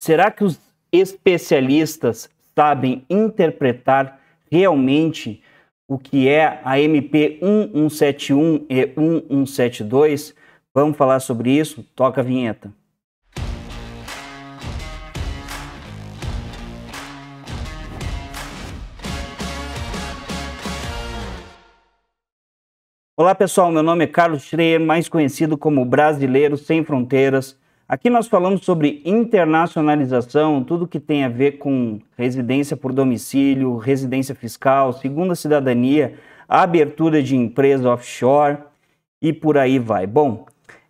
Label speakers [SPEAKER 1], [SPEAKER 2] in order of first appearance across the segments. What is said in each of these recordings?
[SPEAKER 1] Será que os especialistas sabem interpretar realmente o que é a MP 1171 e 1172? Vamos falar sobre isso? Toca a vinheta. Olá pessoal, meu nome é Carlos Schreier, mais conhecido como Brasileiro Sem Fronteiras. Aqui nós falamos sobre internacionalização, tudo que tem a ver com residência por domicílio, residência fiscal, segunda cidadania, abertura de empresa offshore e por aí vai. Bom,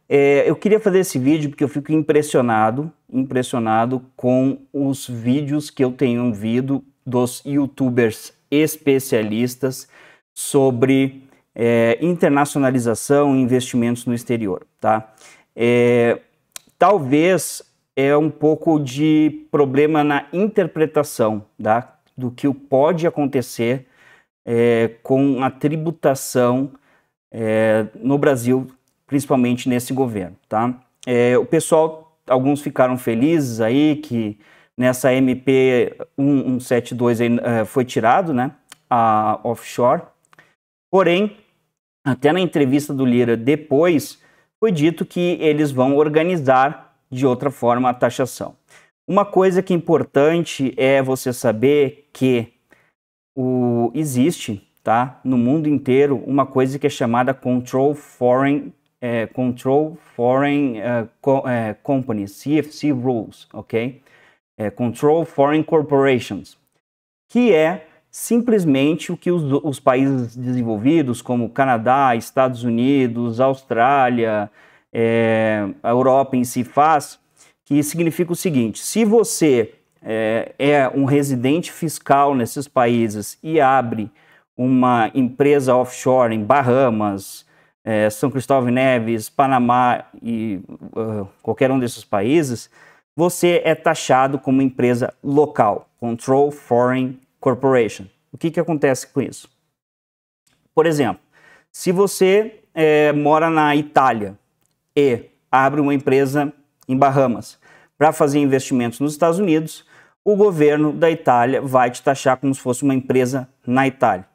[SPEAKER 1] é, eu queria fazer esse vídeo porque eu fico impressionado, impressionado com os vídeos que eu tenho visto dos youtubers especialistas sobre é, internacionalização e investimentos no exterior, tá? É, Talvez é um pouco de problema na interpretação tá? do que pode acontecer é, com a tributação é, no Brasil, principalmente nesse governo. Tá? É, o pessoal, alguns ficaram felizes aí que nessa MP 172 é, foi tirado né, a offshore. Porém, até na entrevista do Lira depois, foi dito que eles vão organizar de outra forma a taxação. Uma coisa que é importante é você saber que o, existe tá, no mundo inteiro uma coisa que é chamada Control Foreign, é, Control Foreign uh, Co, é, Companies, CFC Rules, ok? É, Control Foreign Corporations, que é simplesmente o que os, os países desenvolvidos, como Canadá, Estados Unidos, Austrália, é, a Europa em si faz, que significa o seguinte: se você é, é um residente fiscal nesses países e abre uma empresa offshore em Bahamas, é, São Cristóvão e Neves, Panamá e uh, qualquer um desses países, você é taxado como empresa local, Control Foreign Corporation. O que, que acontece com isso? Por exemplo, se você é, mora na Itália e abre uma empresa em Bahamas para fazer investimentos nos Estados Unidos, o governo da Itália vai te taxar como se fosse uma empresa na Itália.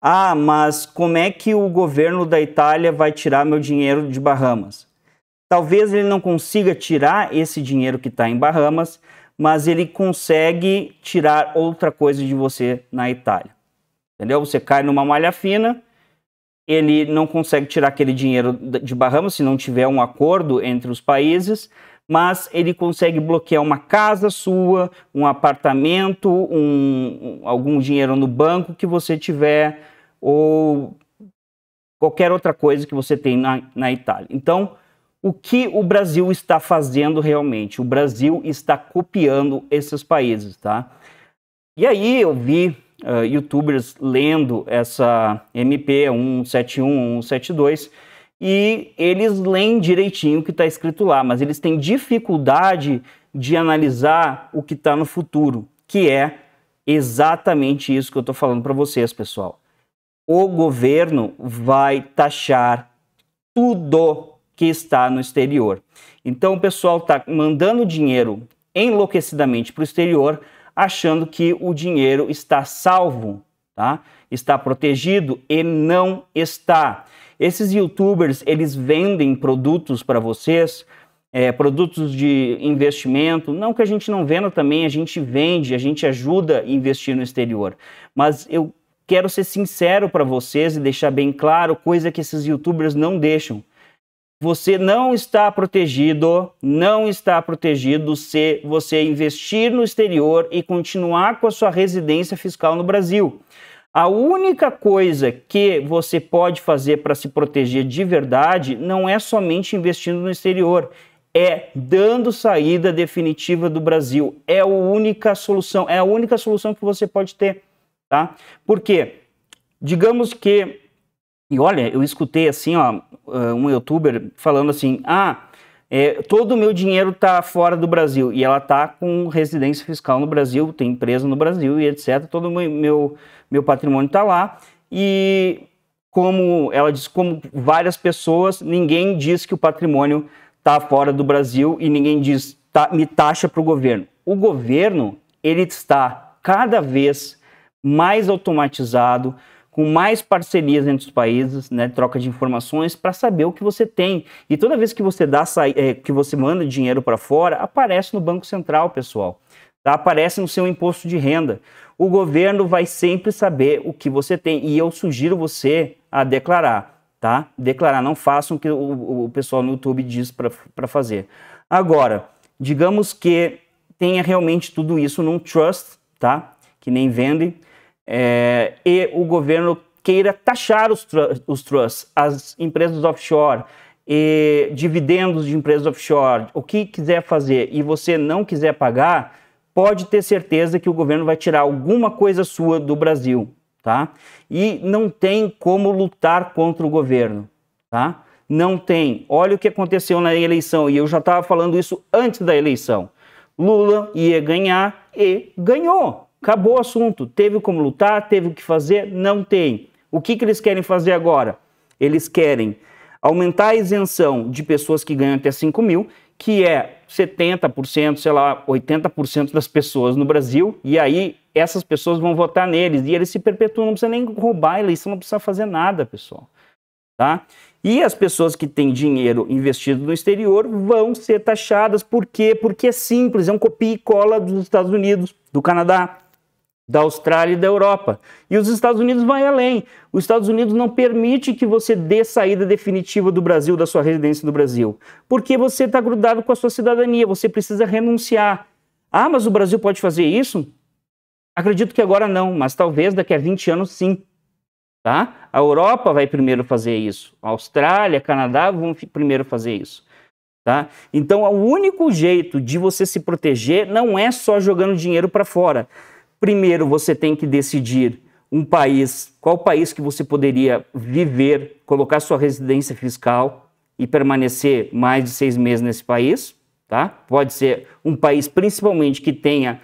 [SPEAKER 1] Ah, mas como é que o governo da Itália vai tirar meu dinheiro de Bahamas? Talvez ele não consiga tirar esse dinheiro que está em Bahamas, mas ele consegue tirar outra coisa de você na Itália. Entendeu? Você cai numa malha fina, ele não consegue tirar aquele dinheiro de Bahamas se não tiver um acordo entre os países, mas ele consegue bloquear uma casa sua, um apartamento, um, algum dinheiro no banco que você tiver ou qualquer outra coisa que você tem na, na Itália. Então, o que o Brasil está fazendo realmente? O Brasil está copiando esses países, tá? E aí eu vi uh, youtubers lendo essa MP 171, 172 e eles leem direitinho o que está escrito lá, mas eles têm dificuldade de analisar o que está no futuro, que é exatamente isso que eu estou falando para vocês, pessoal. O governo vai taxar tudo que está no exterior. Então o pessoal está mandando dinheiro enlouquecidamente para o exterior, achando que o dinheiro está salvo, tá? está protegido e não está. Esses youtubers, eles vendem produtos para vocês, é, produtos de investimento, não que a gente não venda também, a gente vende, a gente ajuda a investir no exterior. Mas eu quero ser sincero para vocês e deixar bem claro coisa que esses youtubers não deixam. Você não está protegido, não está protegido se você investir no exterior e continuar com a sua residência fiscal no Brasil. A única coisa que você pode fazer para se proteger de verdade não é somente investindo no exterior, é dando saída definitiva do Brasil. É a única solução, é a única solução que você pode ter, tá? Porque digamos que e olha, eu escutei assim, ó, um youtuber falando assim: ah, é, todo o meu dinheiro está fora do Brasil e ela está com residência fiscal no Brasil, tem empresa no Brasil e etc. Todo o meu, meu, patrimônio está lá. E como ela diz, como várias pessoas, ninguém diz que o patrimônio está fora do Brasil e ninguém diz tá, me taxa para o governo. O governo ele está cada vez mais automatizado, com mais parcerias entre os países, né, troca de informações para saber o que você tem. E toda vez que você dá é, que você manda dinheiro para fora, aparece no Banco Central, pessoal. Tá? Aparece no seu imposto de renda. O governo vai sempre saber o que você tem e eu sugiro você a declarar, tá? Declarar, não façam o que o, o pessoal no YouTube diz para fazer. Agora, digamos que tenha realmente tudo isso num trust, tá? Que nem vende é, e o governo queira taxar os, os trusts, as empresas offshore, e dividendos de empresas offshore, o que quiser fazer e você não quiser pagar, pode ter certeza que o governo vai tirar alguma coisa sua do Brasil, tá? E não tem como lutar contra o governo, tá? Não tem. Olha o que aconteceu na eleição e eu já estava falando isso antes da eleição. Lula ia ganhar e ganhou. Acabou o assunto. Teve como lutar, teve o que fazer, não tem. O que, que eles querem fazer agora? Eles querem aumentar a isenção de pessoas que ganham até 5 mil, que é 70%, sei lá, 80% das pessoas no Brasil, e aí essas pessoas vão votar neles, e eles se perpetuam, não precisa nem roubar a eleição, não precisa fazer nada, pessoal. Tá? E as pessoas que têm dinheiro investido no exterior vão ser taxadas, por quê? Porque é simples, é um copia e cola dos Estados Unidos, do Canadá, da Austrália e da Europa. E os Estados Unidos vai além. Os Estados Unidos não permite que você dê saída definitiva do Brasil, da sua residência no Brasil, porque você está grudado com a sua cidadania, você precisa renunciar. Ah, mas o Brasil pode fazer isso? Acredito que agora não, mas talvez daqui a 20 anos sim. Tá? A Europa vai primeiro fazer isso, a Austrália, Canadá vão primeiro fazer isso. Tá? Então, o único jeito de você se proteger não é só jogando dinheiro para fora primeiro você tem que decidir um país, qual país que você poderia viver, colocar sua residência fiscal e permanecer mais de seis meses nesse país, tá? Pode ser um país principalmente que tenha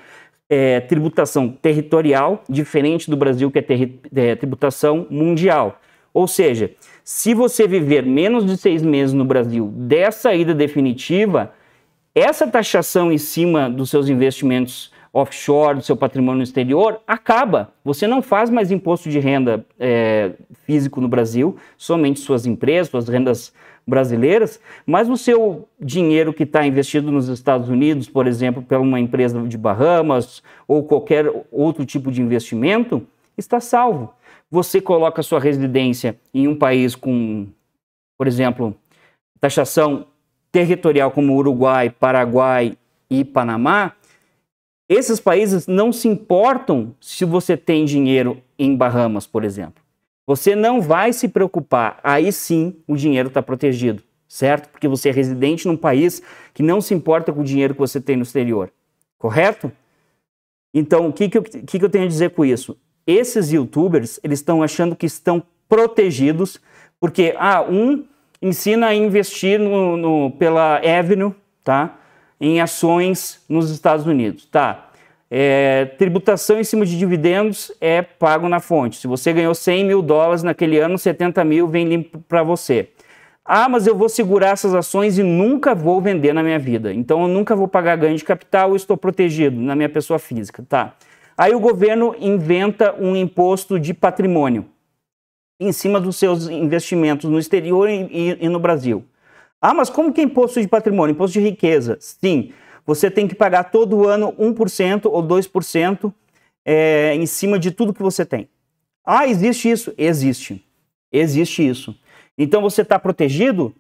[SPEAKER 1] é, tributação territorial, diferente do Brasil que é, é tributação mundial. Ou seja, se você viver menos de seis meses no Brasil dessa ida definitiva, essa taxação em cima dos seus investimentos offshore, do seu patrimônio exterior, acaba. Você não faz mais imposto de renda é, físico no Brasil, somente suas empresas, suas rendas brasileiras, mas o seu dinheiro que está investido nos Estados Unidos, por exemplo, pela uma empresa de Bahamas ou qualquer outro tipo de investimento, está salvo. Você coloca sua residência em um país com, por exemplo, taxação territorial como Uruguai, Paraguai e Panamá, esses países não se importam se você tem dinheiro em Bahamas, por exemplo. Você não vai se preocupar, aí sim o dinheiro está protegido, certo? Porque você é residente num país que não se importa com o dinheiro que você tem no exterior, correto? Então, o que, que, eu, que, que eu tenho a dizer com isso? Esses youtubers, eles estão achando que estão protegidos, porque, ah, um ensina a investir no, no pela Avenue, tá? em ações nos Estados Unidos. Tá. É, tributação em cima de dividendos é pago na fonte. Se você ganhou 100 mil dólares naquele ano, 70 mil vem limpo para você. Ah, mas eu vou segurar essas ações e nunca vou vender na minha vida. Então eu nunca vou pagar ganho de capital, eu estou protegido na minha pessoa física, tá? Aí o governo inventa um imposto de patrimônio em cima dos seus investimentos no exterior e, e no Brasil. Ah, mas como que é imposto de patrimônio? Imposto de riqueza. Sim, você tem que pagar todo ano 1% ou 2% é, em cima de tudo que você tem. Ah, existe isso? Existe. Existe isso. Então você está protegido?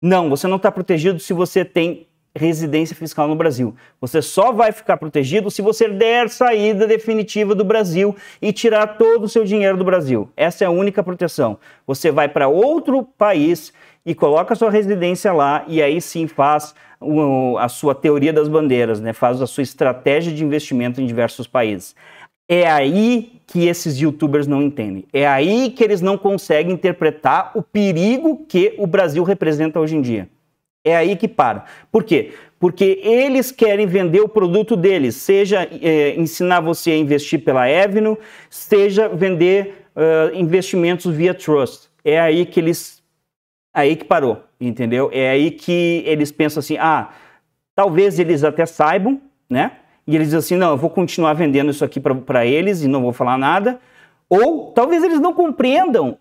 [SPEAKER 1] Não, você não está protegido se você tem residência fiscal no Brasil. Você só vai ficar protegido se você der saída definitiva do Brasil e tirar todo o seu dinheiro do Brasil. Essa é a única proteção. Você vai para outro país e coloca sua residência lá e aí sim faz o, a sua teoria das bandeiras, né? faz a sua estratégia de investimento em diversos países. É aí que esses youtubers não entendem. É aí que eles não conseguem interpretar o perigo que o Brasil representa hoje em dia. É aí que para. Por quê? Porque eles querem vender o produto deles, seja é, ensinar você a investir pela Evno, seja vender uh, investimentos via Trust. É aí que eles aí que parou, entendeu? É aí que eles pensam assim, ah, talvez eles até saibam, né? E eles dizem assim, não, eu vou continuar vendendo isso aqui para eles e não vou falar nada. Ou talvez eles não compreendam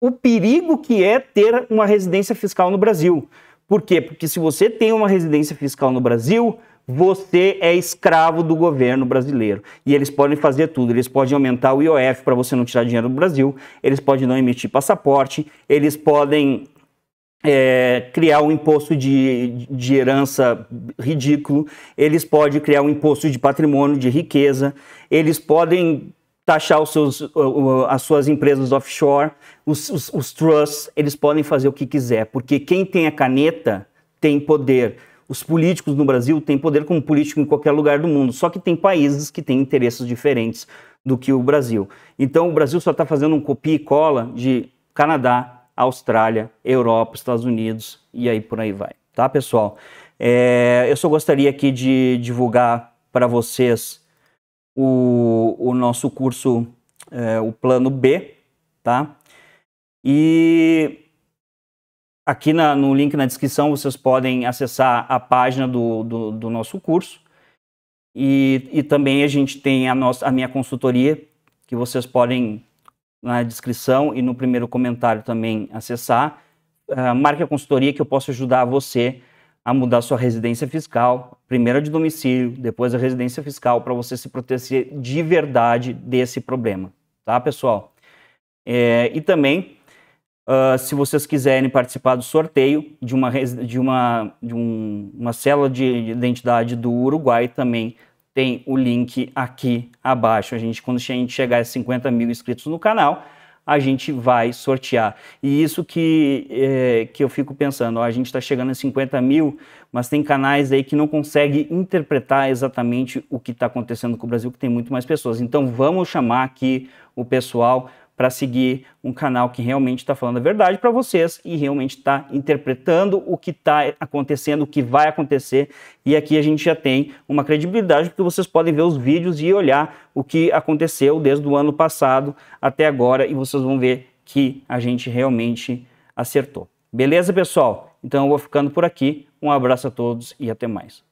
[SPEAKER 1] o perigo que é ter uma residência fiscal no Brasil. Por quê? Porque se você tem uma residência fiscal no Brasil, você é escravo do governo brasileiro. E eles podem fazer tudo. Eles podem aumentar o IOF para você não tirar dinheiro do Brasil, eles podem não emitir passaporte, eles podem é, criar um imposto de, de herança ridículo, eles podem criar um imposto de patrimônio, de riqueza, eles podem taxar os seus, as suas empresas offshore, os, os, os trusts, eles podem fazer o que quiser, porque quem tem a caneta tem poder. Os políticos no Brasil têm poder como político em qualquer lugar do mundo, só que tem países que têm interesses diferentes do que o Brasil. Então o Brasil só está fazendo um copia e cola de Canadá, Austrália, Europa, Estados Unidos e aí por aí vai, tá pessoal? É, eu só gostaria aqui de divulgar para vocês o, o nosso curso, é, o plano B, tá? E aqui na, no link na descrição vocês podem acessar a página do, do, do nosso curso. E, e, também a gente tem a, nossa, a minha consultoria, que vocês podem na descrição e no primeiro comentário também acessar. Uh, marque a consultoria que eu posso ajudar você a mudar sua residência fiscal, primeiro de domicílio, depois a residência fiscal, para você se proteger de verdade desse problema, tá, pessoal? É, e também, uh, se vocês quiserem participar do sorteio de uma, de uma, de um, uma célula de identidade do Uruguai também, tem o link aqui abaixo. A gente, quando a gente chegar a 50 mil inscritos no canal, a gente vai sortear. E isso que, é, que eu fico pensando, ó, a gente está chegando a 50 mil, mas tem canais aí que não conseguem interpretar exatamente o que está acontecendo com o Brasil, que tem muito mais pessoas. Então vamos chamar aqui o pessoal para seguir um canal que realmente está falando a verdade para vocês e realmente está interpretando o que está acontecendo, o que vai acontecer. E aqui a gente já tem uma credibilidade, porque vocês podem ver os vídeos e olhar o que aconteceu desde o ano passado até agora, e vocês vão ver que a gente realmente acertou. Beleza, pessoal? Então eu vou ficando por aqui. Um abraço a todos e até mais.